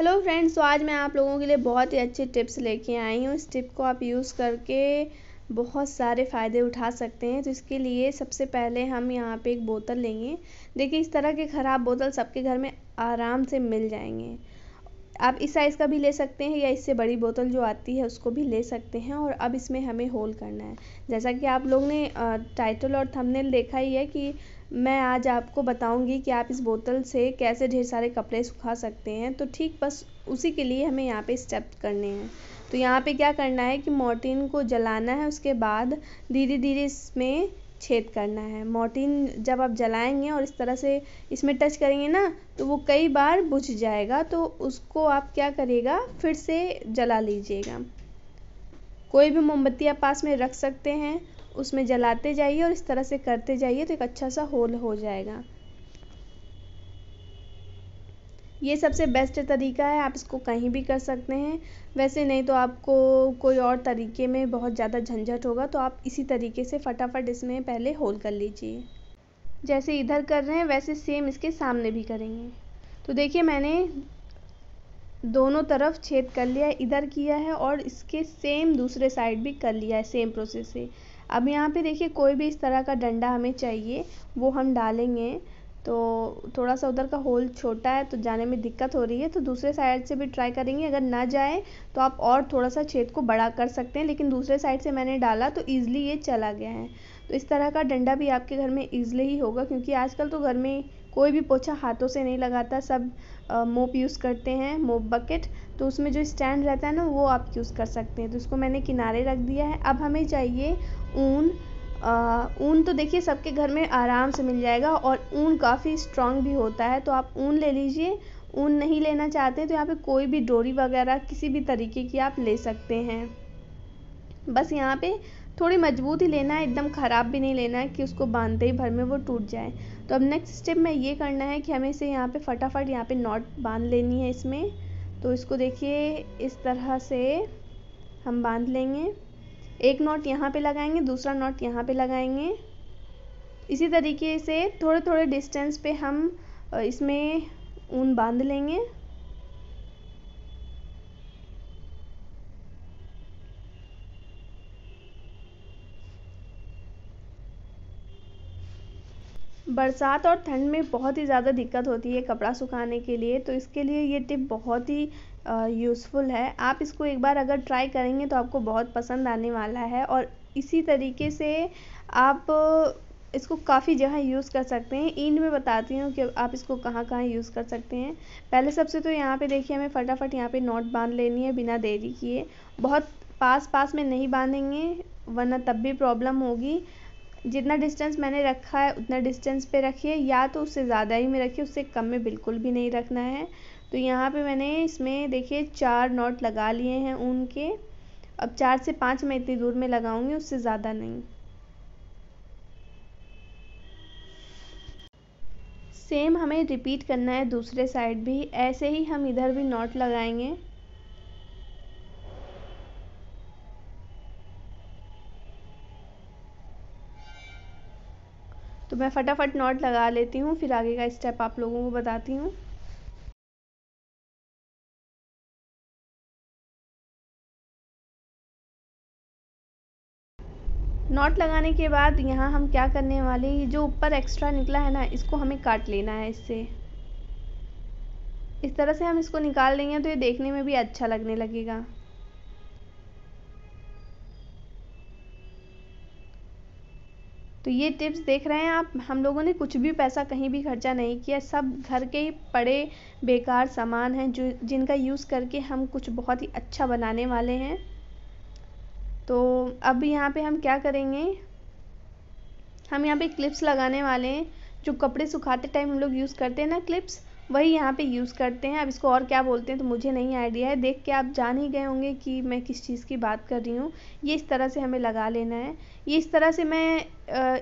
hello friends तो आज मैं आप लोगों के लिए बहुत ही अच्छे टिप्स लेके आई हूँ इस टिप को आप यूज़ करके बहुत सारे फ़ायदे उठा सकते हैं तो इसके लिए सबसे पहले हम यहाँ पे एक बोतल लेंगे देखिए इस तरह के ख़राब बोतल सबके घर में आराम से मिल जाएंगे आप इस साइज़ का भी ले सकते हैं या इससे बड़ी बोतल जो आती है उसको भी ले सकते हैं और अब इसमें हमें होल करना है जैसा कि आप लोग ने टाइटल और थंबनेल देखा ही है कि मैं आज आपको बताऊँगी कि आप इस बोतल से कैसे ढेर सारे कपड़े सुखा सकते हैं तो ठीक बस उसी के लिए हमें यहाँ पे स्टेप करने हैं तो यहाँ पे क्या करना है कि मोर्टिन को जलाना है उसके बाद धीरे धीरे इसमें छेद करना है मोर्टिन जब आप जलाएंगे और इस तरह से इसमें टच करेंगे ना तो वो कई बार बुझ जाएगा तो उसको आप क्या करिएगा फिर से जला लीजिएगा कोई भी मोमबत्ती आप पास में रख सकते हैं उसमें जलाते जाइए और इस तरह से करते जाइए तो एक अच्छा सा होल हो जाएगा ये सबसे बेस्ट तरीका है आप इसको कहीं भी कर सकते हैं वैसे नहीं तो आपको कोई और तरीके में बहुत ज़्यादा झंझट होगा तो आप इसी तरीके से फटाफट इसमें पहले होल कर लीजिए जैसे इधर कर रहे हैं वैसे सेम इसके सामने भी करेंगे तो देखिए मैंने दोनों तरफ छेद कर लिया इधर किया है और इसके सेम दूसरे साइड भी कर लिया है सेम प्रोसेस से अब यहाँ पे देखिए कोई भी इस तरह का डंडा हमें चाहिए वो हम डालेंगे तो थोड़ा सा उधर का होल छोटा है तो जाने में दिक्कत हो रही है तो दूसरे साइड से भी ट्राई करेंगे अगर ना जाए तो आप और थोड़ा सा छेद को बड़ा कर सकते हैं लेकिन दूसरे साइड से मैंने डाला तो ईज़िली ये चला गया है तो इस तरह का डंडा भी आपके घर में ईज़िली ही होगा क्योंकि आजकल तो घर में कोई भी पोछा हाथों से नहीं लगाता सब मोप यूज़ करते हैं मोप बकेट तो उसमें जो स्टैंड रहता है ना वो आप यूज़ कर सकते हैं तो इसको मैंने किनारे रख दिया है अब हमें चाहिए ऊन ऊन तो देखिए सबके घर में आराम से मिल जाएगा और ऊन काफ़ी स्ट्रॉन्ग भी होता है तो आप ऊन ले लीजिए ऊन नहीं लेना चाहते तो यहाँ पे कोई भी डोरी वगैरह किसी भी तरीके की आप ले सकते हैं बस यहाँ पे थोड़ी मजबूत ही लेना है एकदम ख़राब भी नहीं लेना है कि उसको बांधते ही भर में वो टूट जाए तो अब नेक्स्ट स्टेप में ये करना है कि हमें इसे यहाँ पे फटाफट यहाँ पे नॉट बांध लेनी है इसमें तो इसको देखिए इस तरह से हम बांध लेंगे एक नॉट यहाँ पे लगाएंगे दूसरा नॉट यहाँ पे लगाएंगे इसी तरीके से थोड़े थोड़े डिस्टेंस पे हम इसमें ऊन बांध लेंगे बरसात और ठंड में बहुत ही ज़्यादा दिक्कत होती है कपड़ा सुखाने के लिए तो इसके लिए ये टिप बहुत ही यूज़फुल है आप इसको एक बार अगर ट्राई करेंगे तो आपको बहुत पसंद आने वाला है और इसी तरीके से आप इसको काफ़ी जगह यूज़ कर सकते हैं इंड में बताती हूँ कि आप इसको कहाँ कहाँ यूज़ कर सकते हैं पहले सबसे तो यहाँ पे देखिए हमें फटाफट यहाँ पे नॉट बांध लेनी है बिना देरी किए बहुत पास पास में नहीं बांधेंगे वरना तब भी प्रॉब्लम होगी जितना डिस्टेंस मैंने रखा है उतना डिस्टेंस पे रखिए या तो उससे ज़्यादा ही में रखिए उससे कम में बिल्कुल भी नहीं रखना है तो यहाँ पे मैंने इसमें देखिए चार नॉट लगा लिए हैं ऊन के अब चार से पाँच मैं इतनी दूर में लगाऊंगी उससे ज़्यादा नहीं सेम हमें रिपीट करना है दूसरे साइड भी ऐसे ही हम इधर भी नॉट लगाएंगे मैं फटाफट नॉट लगा लेती हूँ फिर आगे का स्टेप आप लोगों को बताती हूँ नॉट लगाने के बाद यहाँ हम क्या करने वाले हैं जो ऊपर एक्स्ट्रा निकला है ना इसको हमें काट लेना है इससे इस तरह से हम इसको निकाल लेंगे तो ये देखने में भी अच्छा लगने लगेगा तो ये टिप्स देख रहे हैं आप हम लोगों ने कुछ भी पैसा कहीं भी खर्चा नहीं किया सब घर के ही पड़े बेकार सामान हैं जो जिनका यूज़ करके हम कुछ बहुत ही अच्छा बनाने वाले हैं तो अब यहाँ पे हम क्या करेंगे हम यहाँ पे क्लिप्स लगाने वाले हैं जो कपड़े सुखाते टाइम हम लोग यूज़ करते हैं ना क्लिप्स वही यहाँ पे यूज़ करते हैं अब इसको और क्या बोलते हैं तो मुझे नहीं आइडिया है देख के आप जान ही गए होंगे कि मैं किस चीज़ की बात कर रही हूँ ये इस तरह से हमें लगा लेना है ये इस तरह से मैं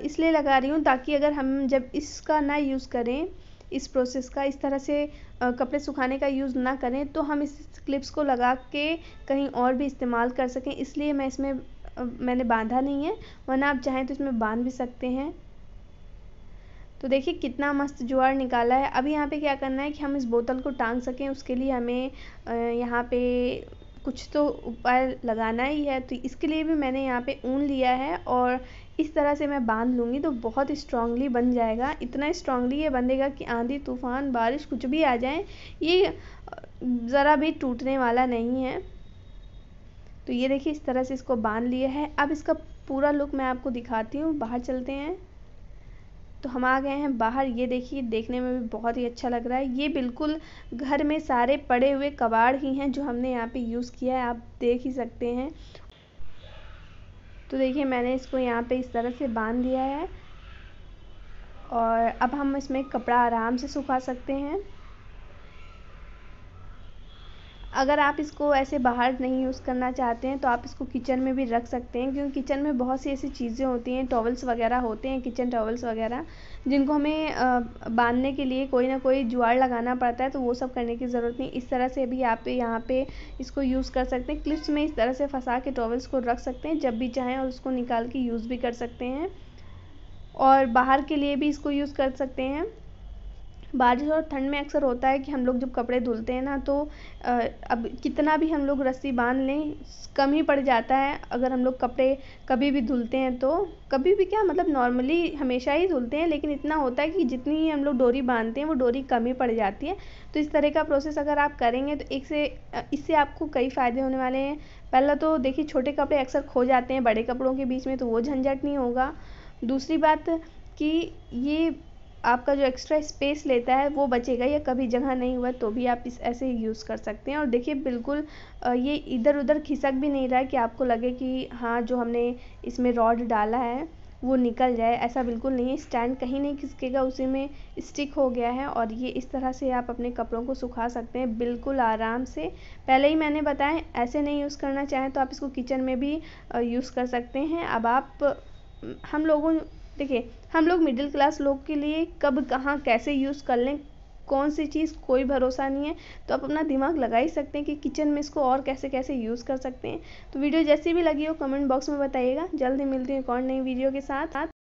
इसलिए लगा रही हूँ ताकि अगर हम जब इसका ना यूज़ करें इस प्रोसेस का इस तरह से कपड़े सुखाने का यूज़ ना करें तो हम इस क्लिप्स को लगा के कहीं और भी इस्तेमाल कर सकें इसलिए मैं इसमें मैंने बांधा नहीं है वरना आप चाहें तो इसमें बांध भी सकते हैं तो देखिए कितना मस्त जुआर निकाला है अभी यहाँ पे क्या करना है कि हम इस बोतल को टांग सकें उसके लिए हमें यहाँ पे कुछ तो उपाय लगाना ही है तो इसके लिए भी मैंने यहाँ पे ऊन लिया है और इस तरह से मैं बांध लूँगी तो बहुत स्ट्रांगली बन जाएगा इतना स्ट्रांगली ये बंधेगा कि आंधी तूफान बारिश कुछ भी आ जाए ये ज़रा भी टूटने वाला नहीं है तो ये देखिए इस तरह से इसको बांध लिया है अब इसका पूरा लुक मैं आपको दिखाती हूँ बाहर चलते हैं तो हम आ गए हैं बाहर ये देखिए देखने में भी बहुत ही अच्छा लग रहा है ये बिल्कुल घर में सारे पड़े हुए कबाड़ ही हैं जो हमने यहाँ पे यूज़ किया है आप देख ही सकते हैं तो देखिए मैंने इसको यहाँ पे इस तरह से बांध दिया है और अब हम इसमें कपड़ा आराम से सुखा सकते हैं अगर आप इसको ऐसे बाहर नहीं यूज़ करना चाहते हैं तो आप इसको किचन में भी रख सकते हैं क्योंकि किचन में बहुत सी ऐसी चीज़ें होती हैं टॉवल्स वगैरह होते हैं किचन टॉवल्स वगैरह जिनको हमें बांधने के लिए कोई ना कोई जुआड़ लगाना पड़ता है तो वो सब करने की ज़रूरत नहीं इस तरह से भी आप यहाँ पर इसको यूज़ कर सकते हैं क्लिप्स में इस तरह से फंसा के टॉवल्स को रख सकते हैं जब भी चाहें और उसको निकाल के यूज़ भी कर सकते हैं और बाहर के लिए भी इसको यूज़ कर सकते हैं बारिश और ठंड में अक्सर होता है कि हम लोग जब कपड़े धुलते हैं ना तो अब कितना भी हम लोग रस्सी बांध लें कम ही पड़ जाता है अगर हम लोग कपड़े कभी भी धुलते हैं तो कभी भी क्या मतलब नॉर्मली हमेशा ही धुलते हैं लेकिन इतना होता है कि जितनी ही हम लोग डोरी बांधते हैं वो डोरी कम ही पड़ जाती है तो इस तरह का प्रोसेस अगर आप करेंगे तो एक से इससे आपको कई फ़ायदे होने वाले हैं पहला तो देखिए छोटे कपड़े अक्सर खो जाते हैं बड़े कपड़ों के बीच में तो वो झंझट नहीं होगा दूसरी बात कि ये आपका जो एक्स्ट्रा स्पेस लेता है वो बचेगा या कभी जगह नहीं हुआ तो भी आप इस ऐसे यूज़ कर सकते हैं और देखिए बिल्कुल ये इधर उधर खिसक भी नहीं रहा है कि आपको लगे कि हाँ जो हमने इसमें रॉड डाला है वो निकल जाए ऐसा बिल्कुल नहीं है स्टैंड कहीं नहीं खिसकेगा उसी में स्टिक हो गया है और ये इस तरह से आप अपने कपड़ों को सुखा सकते हैं बिल्कुल आराम से पहले ही मैंने बताया ऐसे नहीं यूज़ करना चाहें तो आप इसको किचन में भी यूज़ कर सकते हैं अब आप हम लोगों देखिए हम लोग मिडिल क्लास लोग के लिए कब कहाँ कैसे यूज़ कर लें कौन सी चीज़ कोई भरोसा नहीं है तो आप अपना दिमाग लगा ही सकते हैं कि किचन में इसको और कैसे कैसे यूज़ कर सकते हैं तो वीडियो जैसी भी लगी हो कमेंट बॉक्स में बताइएगा जल्दी मिलती हूँ एक और नई वीडियो के साथ